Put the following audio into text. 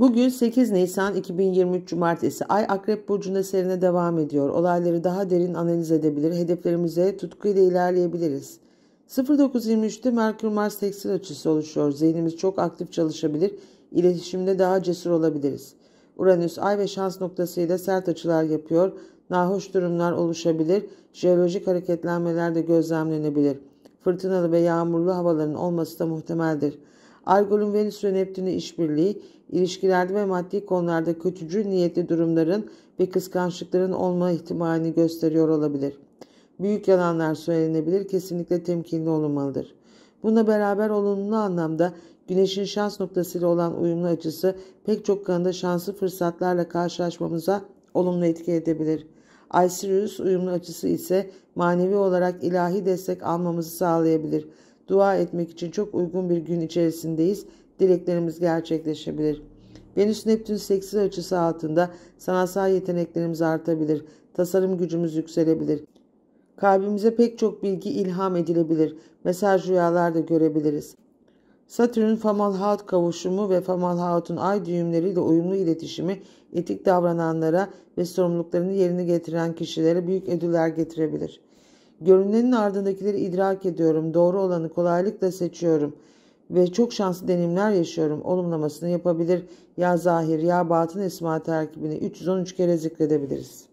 Bugün 8 Nisan 2023 Cumartesi Ay Akrep Burcu'nda serine devam ediyor. Olayları daha derin analiz edebilir, hedeflerimize tutkuyla ilerleyebiliriz. 09.23'te Merkür Mars tekstil açısı oluşuyor. Zihnimiz çok aktif çalışabilir, iletişimde daha cesur olabiliriz. Uranüs ay ve şans noktasıyla sert açılar yapıyor. Nahoş durumlar oluşabilir, jeolojik hareketlenmeler de gözlemlenebilir. Fırtınalı ve yağmurlu havaların olması da muhtemeldir. Argol'un Venüs ve Neptün'e işbirliği, ilişkilerde ve maddi konularda kötücül niyetli durumların ve kıskançlıkların olma ihtimalini gösteriyor olabilir. Büyük yalanlar söylenebilir, kesinlikle temkinli olunmalıdır. Bununla beraber olumlu anlamda Güneş'in şans noktasıyla olan uyumlu açısı pek çok konuda şanslı fırsatlarla karşılaşmamıza olumlu etki edebilir. Ay Sirius uyumlu açısı ise manevi olarak ilahi destek almamızı sağlayabilir. Dua etmek için çok uygun bir gün içerisindeyiz. Dileklerimiz gerçekleşebilir. Venüs Neptün 8 açısı altında sanatsal yeteneklerimiz artabilir. Tasarım gücümüz yükselebilir. Kalbimize pek çok bilgi ilham edilebilir. Mesaj rüyalar da görebiliriz. Satürn Famalhaut kavuşumu ve Famalhaut'un ay düğümleriyle uyumlu iletişimi etik davrananlara ve sorumluluklarını yerine getiren kişilere büyük ödüller getirebilir. Görünenin ardındakileri idrak ediyorum. Doğru olanı kolaylıkla seçiyorum. Ve çok şanslı deneyimler yaşıyorum. Olumlamasını yapabilir. Ya zahir ya batın esma terkibini 313 kere zikredebiliriz.